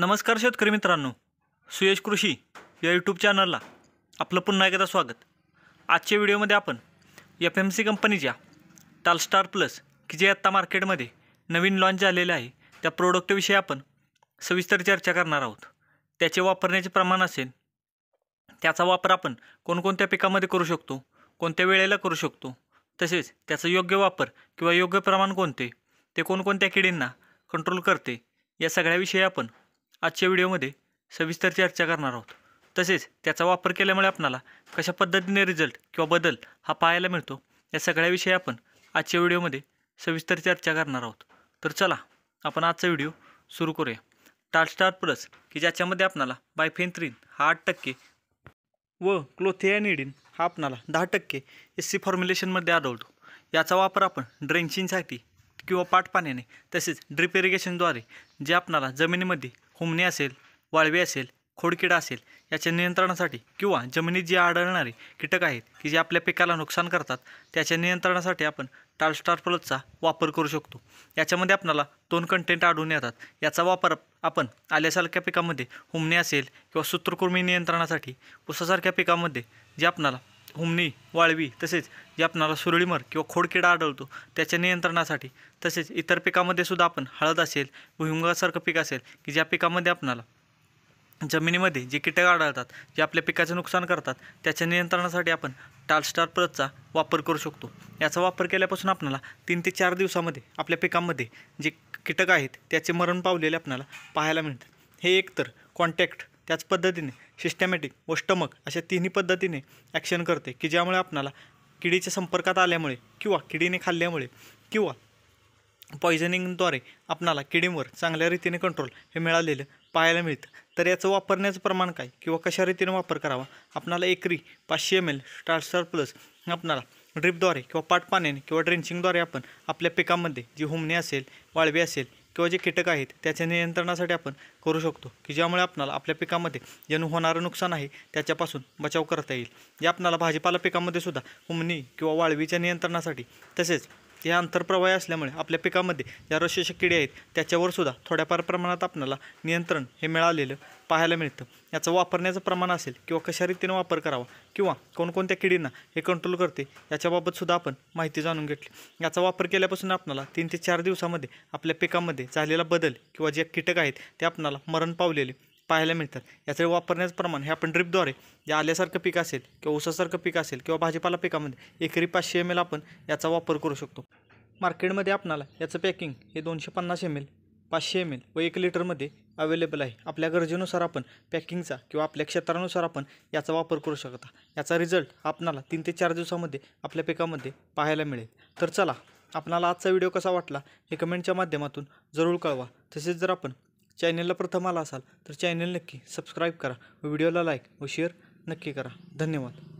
नमस्कार शेतकरी मित्रांनो सुयश कृषी या यूट्यूब चॅनलला आपलं पुन्हा एकदा स्वागत आजच्या व्हिडिओमध्ये आपण एफ एम सी कंपनीच्या टालस्टार प्लस की जे आत्ता मार्केटमध्ये नवीन लॉन्च झालेलं आहे त्या प्रोडक्टविषयी आपण सविस्तर चर्चा करणार आहोत त्याचे वापरण्याचे प्रमाण असेल त्याचा वापर आपण कोणकोणत्या पिकामध्ये करू शकतो कोणत्या वेळेला करू शकतो तसेच त्याचा योग्य वापर किंवा योग्य प्रमाण कोणते ते कोणकोणत्या किडींना कंट्रोल करते या सगळ्याविषयी आपण आजच्या व्हिडिओमध्ये सविस्तर चर्चा करणार आहोत तसेच त्याचा वापर केल्यामुळे आपणाला कशा पद्धतीने रिझल्ट किंवा बदल हा पाहायला मिळतो या सगळ्याविषयी आपण आजच्या व्हिडिओमध्ये सविस्तर चर्चा करणार आहोत तर चला आपण आजचा व्हिडिओ सुरू करूया स्टार प्लस की ज्याच्यामध्ये आपणाला बायफेंथ्रीन हा आठ टक्के व क्लोथियानिडीन हा आपणाला दहा टक्के एस सी फॉर्म्युलेशनमध्ये आढळतो याचा वापर आपण ड्रेंचिंगसाठी किंवा पाटपाण्याने तसेच ड्रिप इरिगेशनद्वारे जे आपणाला जमिनीमध्ये हुमणे असेल वाळवी असेल खोडकिडा असेल याच्या नियंत्रणासाठी किंवा जमिनीत जे आढळणारे कीटक आहेत की जे आपल्या पिकाला नुकसान करतात त्याच्या नियंत्रणासाठी आपण टालस्टार प्लसचा वापर करू शकतो याच्यामध्ये आपल्याला दोन कंटेंट आढळून येतात याचा वापर आपण आल्यासारख्या पिकामध्ये हुमणे असेल किंवा सूत्रकृमी नियंत्रणासाठी ऊसासारख्या पिकामध्ये जे आपणाला हुमणी वाळवी तसेच जे आपणाला सुरळीमर किंवा खोडकिडा आढळतो त्याच्या नियंत्रणासाठी तसेच इतर पिकामध्ये सुद्धा आपण हळद असेल भुईमुगासारखं पीक असेल की ज्या पिकामध्ये आपणाला जमिनीमध्ये जे कीटक आढळतात जे आपल्या पिकाचं नुकसान करतात त्याच्या नियंत्रणासाठी आपण टालस्टार प्रतचा वापर करू शकतो याचा वापर केल्यापासून आपल्याला तीन ते चार दिवसामध्ये आपल्या पिकांमध्ये जे कीटक आहेत त्याचे मरण पावलेले आपल्याला पाहायला मिळतात हे एकतर कॉन्टॅक्ट त्याच पद्धतीने सिस्टमॅटिक व स्टमक अशा तिन्ही पद्धतीने ॲक्शन करते की ज्यामुळे आपणाला किडीच्या संपर्कात आल्यामुळे किंवा किडीने खाल्ल्यामुळे किंवा पॉयझनिंगद्वारे आपणाला किडींवर चांगल्या रीतीने कंट्रोल हे मिळालेलं पाहायला मिळतं तर याचं वापरण्याचं प्रमाण काय किंवा कशा रीतीने वापर करावा आपणाला एकरी पाचशे एम एल स्टार प्लस आपणाला ड्रिपद्वारे किंवा पाटपाण्याने किंवा ड्रेंचिंगद्वारे आपण आपल्या पिकांमध्ये जी हुमणे असेल वाळवी असेल किंवा जे कीटक आहेत त्याच्या नियंत्रणासाठी आपण करू शकतो की ज्यामुळे आपणाला आपल्या पिकामध्ये जेणू होणारं नुकसान आहे त्याच्यापासून बचाव करता येईल या आपणाला भाजीपाला पिकामध्ये सुद्धा उमणी किंवा वाळवीच्या नियंत्रणासाठी तसेच या आंतरप्रवाही असल्यामुळे आपल्या पिकामध्ये ज्या रशेच्या किडे आहेत त्याच्यावर सुद्धा थोड्याफार प्रमाणात आपल्याला नियंत्रण हे मिळालेलं पाहायला मिळतं याचा वापरण्याचं प्रमाण असेल किंवा कशा रीतीने वापर करावा किंवा कोणकोणत्या किडींना हे कंट्रोल करते याच्याबाबतसुद्धा आपण माहिती जाणून घेतली याचा वापर केल्यापासून आपणाला तीन ते चार दिवसामध्ये आपल्या पिकामध्ये झालेला बदल किंवा जे कीटक आहेत ते आपणाला मरण पावलेले पाहायला मिळतात याचं वापरण्याचं प्रमाण हे आपण ड्रिपद्वारे जे आल्यासारखं पीक असेल किंवा ऊसासारखं पीक असेल किंवा भाजीपाला पिकामध्ये एकरी पाचशे एम एल आपण याचा वापर करू शकतो मार्केटमध्ये आपणाला याचं पॅकिंग हे दोनशे पन्नास एम एल पाचशे एम एल व एक लिटरमध्ये अवेलेबल आहे आपल्या गरजेनुसार आपण पॅकिंगचा किंवा आपल्या क्षेत्रानुसार आपण याचा वापर करू शकता याचा रिझल्ट आपणाला तीन ते चार दिवसामध्ये आपल्या पिकामध्ये पाहायला मिळेल तर चला आपणाला आजचा व्हिडिओ कसा वाटला हे कमेंटच्या माध्यमातून जरूर कळवा तसेच जर आपण चॅनेलला प्रथम आला असाल तर चॅनेल नक्की सबस्क्राईब करा व व्हिडिओला लाईक व शेअर नक्की करा धन्यवाद